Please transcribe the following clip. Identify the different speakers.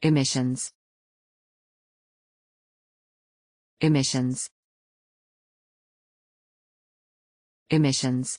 Speaker 1: Emissions. Emissions. Emissions.